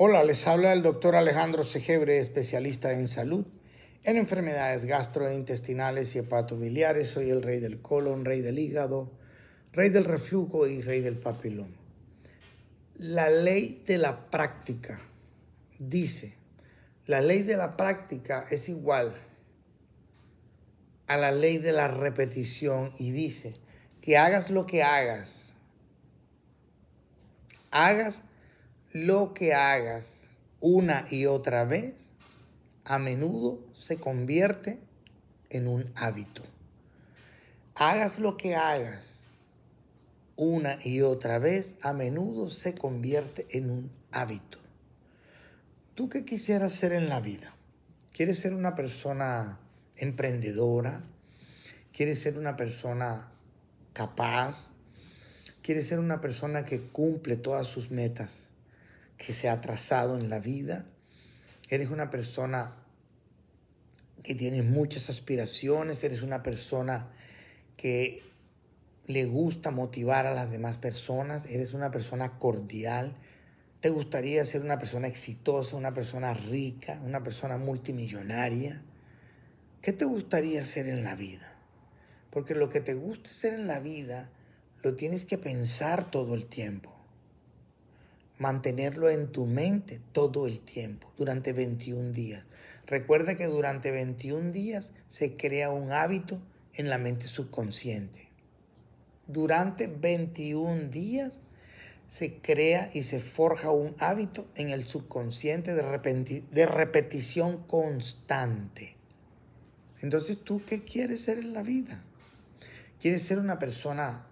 Hola, les habla el doctor Alejandro Segebre, especialista en salud, en enfermedades gastrointestinales y hepatobiliares. Soy el rey del colon, rey del hígado, rey del reflujo y rey del papilón. La ley de la práctica dice, la ley de la práctica es igual a la ley de la repetición y dice que hagas lo que hagas, hagas lo que hagas una y otra vez, a menudo se convierte en un hábito. Hagas lo que hagas una y otra vez, a menudo se convierte en un hábito. ¿Tú qué quisieras ser en la vida? ¿Quieres ser una persona emprendedora? ¿Quieres ser una persona capaz? ¿Quieres ser una persona que cumple todas sus metas? que se ha trazado en la vida. Eres una persona que tiene muchas aspiraciones, eres una persona que le gusta motivar a las demás personas, eres una persona cordial, te gustaría ser una persona exitosa, una persona rica, una persona multimillonaria. ¿Qué te gustaría ser en la vida? Porque lo que te gusta ser en la vida lo tienes que pensar todo el tiempo mantenerlo en tu mente todo el tiempo, durante 21 días. Recuerda que durante 21 días se crea un hábito en la mente subconsciente. Durante 21 días se crea y se forja un hábito en el subconsciente de, de repetición constante. Entonces, ¿tú qué quieres ser en la vida? ¿Quieres ser una persona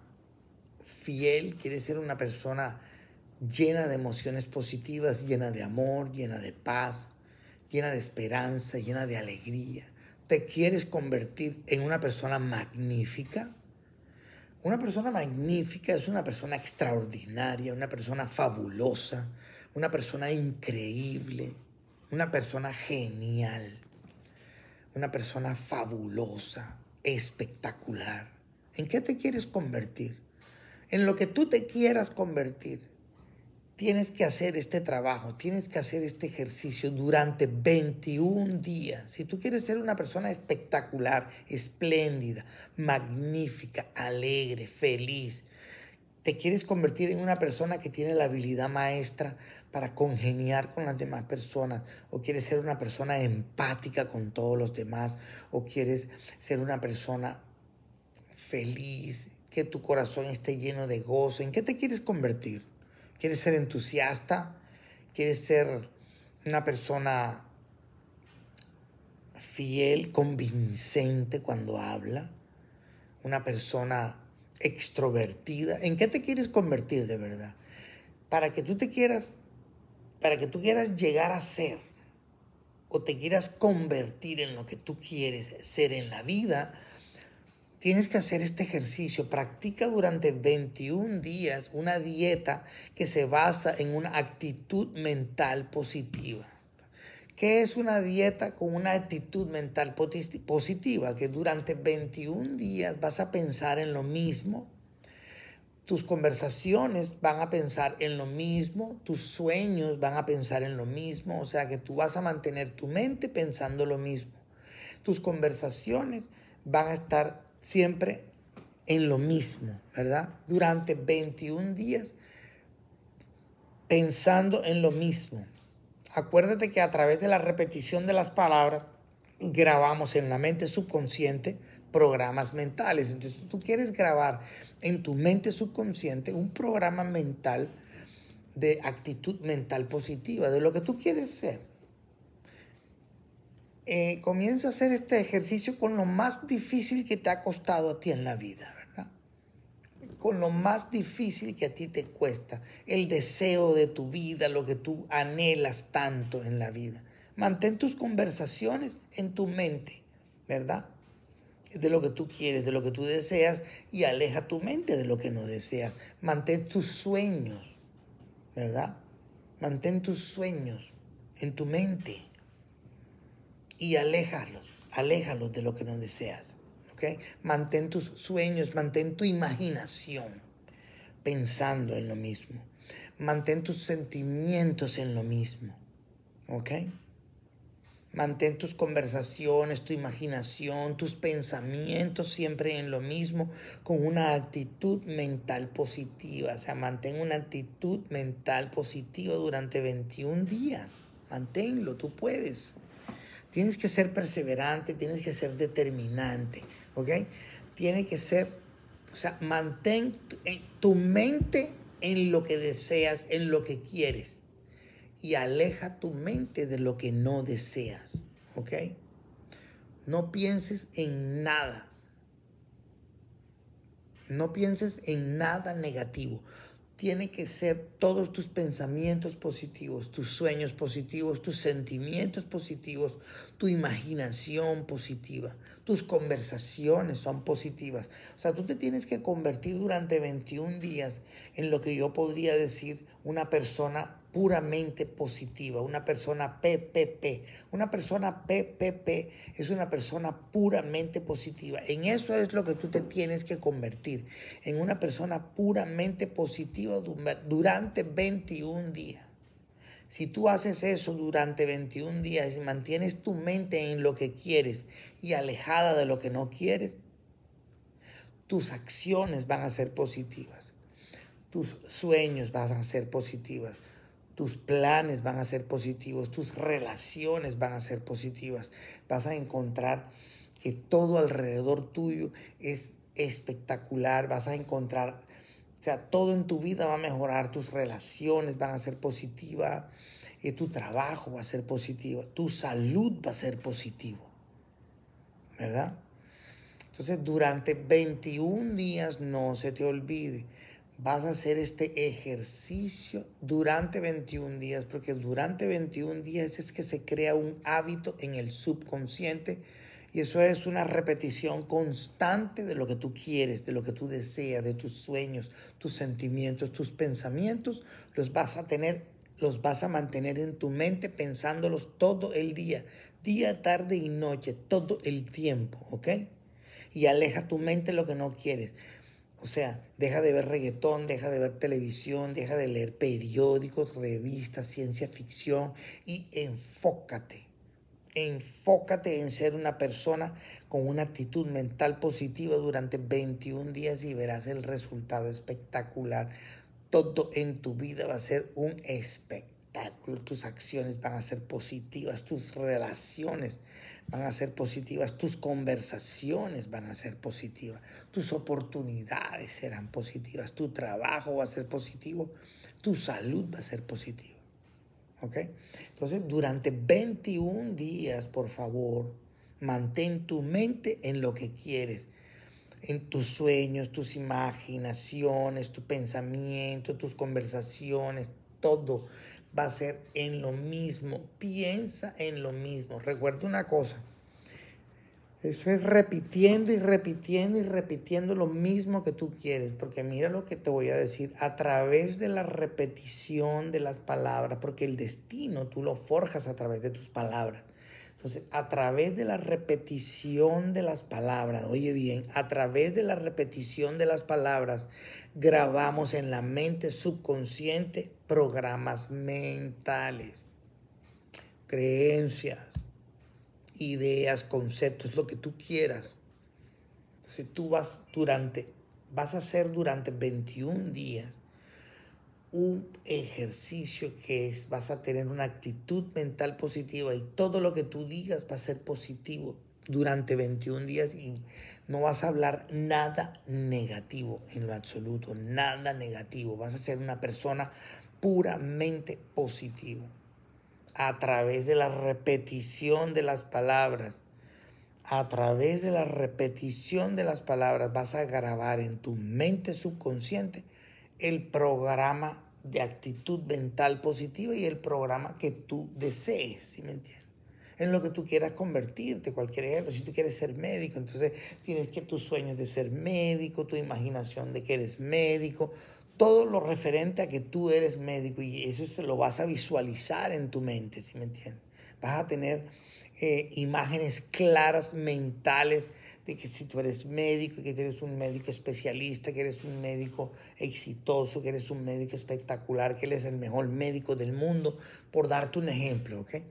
fiel? ¿Quieres ser una persona llena de emociones positivas, llena de amor, llena de paz, llena de esperanza, llena de alegría. ¿Te quieres convertir en una persona magnífica? Una persona magnífica es una persona extraordinaria, una persona fabulosa, una persona increíble, una persona genial, una persona fabulosa, espectacular. ¿En qué te quieres convertir? En lo que tú te quieras convertir tienes que hacer este trabajo, tienes que hacer este ejercicio durante 21 días. Si tú quieres ser una persona espectacular, espléndida, magnífica, alegre, feliz, te quieres convertir en una persona que tiene la habilidad maestra para congeniar con las demás personas, o quieres ser una persona empática con todos los demás, o quieres ser una persona feliz, que tu corazón esté lleno de gozo, ¿en qué te quieres convertir? quieres ser entusiasta, quieres ser una persona fiel, convincente cuando habla, una persona extrovertida. ¿En qué te quieres convertir de verdad? Para que tú te quieras, para que tú quieras llegar a ser o te quieras convertir en lo que tú quieres ser en la vida, Tienes que hacer este ejercicio. Practica durante 21 días una dieta que se basa en una actitud mental positiva. ¿Qué es una dieta con una actitud mental positiva? Que durante 21 días vas a pensar en lo mismo. Tus conversaciones van a pensar en lo mismo, tus sueños van a pensar en lo mismo, o sea que tú vas a mantener tu mente pensando lo mismo. Tus conversaciones van a estar siempre en lo mismo, ¿verdad? Durante 21 días pensando en lo mismo. Acuérdate que a través de la repetición de las palabras grabamos en la mente subconsciente programas mentales. Entonces tú quieres grabar en tu mente subconsciente un programa mental de actitud mental positiva, de lo que tú quieres ser. Eh, comienza a hacer este ejercicio con lo más difícil que te ha costado a ti en la vida, ¿verdad? Con lo más difícil que a ti te cuesta, el deseo de tu vida, lo que tú anhelas tanto en la vida. Mantén tus conversaciones en tu mente, ¿verdad? de lo que tú quieres, de lo que tú deseas y aleja tu mente de lo que no deseas. Mantén tus sueños, ¿verdad? Mantén tus sueños en tu mente y aléjalos, aléjalos de lo que no deseas. ¿okay? Mantén tus sueños, mantén tu imaginación pensando en lo mismo. Mantén tus sentimientos en lo mismo. ¿Ok? Mantén tus conversaciones, tu imaginación, tus pensamientos siempre en lo mismo, con una actitud mental positiva. O sea, mantén una actitud mental positiva durante 21 días. Manténlo, tú puedes. Tienes que ser perseverante, tienes que ser determinante, ¿ok? Tiene que ser, o sea, mantén eh, tu, mente en lo que deseas, en lo que quieres. Y aleja tu mente de lo que no deseas, ¿ok? No pienses en nada. No pienses en nada negativo tiene que ser todos tus pensamientos positivos, tus sueños positivos, tus sentimientos positivos, tu imaginación positiva, tus conversaciones son positivas. O sea, tú te tienes que convertir durante 21 días en lo que yo podría decir una persona puramente positiva, una persona PPP. Una persona PPP es una persona puramente positiva. En eso es lo que tú te tienes que convertir, en una persona puramente positiva durante 21 días. Si tú haces eso durante 21 días y mantienes tu mente en lo que quieres y alejada de lo que no quieres, tus acciones van a ser positivas tus sueños van a ser positivas, tus planes van a ser positivos, tus relaciones van a ser positivas, vas a encontrar que todo alrededor tuyo es espectacular, vas a encontrar, o sea, todo en tu vida va a mejorar, tus relaciones van a ser positivas, y eh, tu trabajo va a ser positivo, tu salud va a ser positivo, ¿verdad? Entonces, durante 21 días no se te olvide vas a hacer este ejercicio durante 21 días, porque durante 21 días es que se crea un hábito en el subconsciente y eso es una repetición constante de lo que tú quieres, de lo que tú deseas, de tus sueños, tus sentimientos, tus pensamientos, los vas a tener, los vas a mantener en tu mente pensándolos todo el día, día, tarde y noche, todo el tiempo, ¿ok? Y aleja tu mente lo que no quieres. O sea, deja de ver reggaetón, deja de ver televisión, deja de leer periódicos, revistas, ciencia ficción y enfócate. Enfócate en ser una persona con una actitud mental positiva durante 21 días y verás el resultado espectacular. Todo en tu vida va a ser un espectáculo tus acciones van a ser positivas, tus relaciones van a ser positivas, tus conversaciones van a ser positivas, tus oportunidades serán positivas, tu trabajo va a ser positivo, tu salud va a ser positiva. ¿Ok? Entonces, durante 21 días, por favor, mantén tu mente en lo que quieres en tus sueños, tus imaginaciones, tu pensamiento, tus conversaciones, todo va a ser en lo mismo. Piensa en lo mismo. Recuerda una cosa. Eso es repitiendo y repitiendo y repitiendo lo mismo que tú quieres, porque mira lo que te voy a decir, a través de la repetición de las palabras, porque el destino tú lo forjas a través de tus palabras. Entonces, a través de la repetición de las palabras, oye bien, a través de la repetición de las palabras, grabamos en la mente subconsciente programas mentales, creencias, ideas, conceptos, lo que tú quieras. Si tú vas durante, vas a hacer durante 21 días un ejercicio que es, vas a tener una actitud mental positiva y todo lo que tú digas va a ser positivo durante 21 días y no vas a hablar nada negativo en lo absoluto, nada negativo. Vas a ser una persona puramente positivo a través de la repetición de las palabras. A través de la repetición de las palabras vas a grabar en tu mente subconsciente el programa de actitud mental positiva y el programa que tú desees, ¿sí me entiendes? En lo que tú quieras convertirte, cualquier ejemplo. Si tú quieres ser médico, entonces tienes que tus sueños de ser médico, tu imaginación de que eres médico, todo lo referente a que tú eres médico y eso se lo vas a visualizar en tu mente, si me entiendes? Vas a tener eh, imágenes claras mentales de que si tú eres médico, que eres un médico especialista, que eres un médico exitoso, que eres un médico espectacular, que eres el mejor médico del mundo, por darte un ejemplo, ¿ok?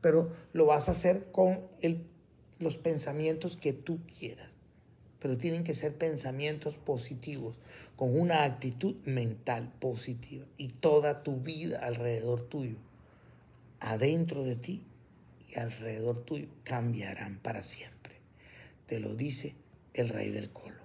Pero lo vas a hacer con los pensamientos que tú quieras pero tienen que ser pensamientos positivos, con una actitud mental positiva. Y toda tu vida alrededor tuyo, adentro de ti y alrededor tuyo, cambiarán para siempre. Te lo dice el Rey del Col.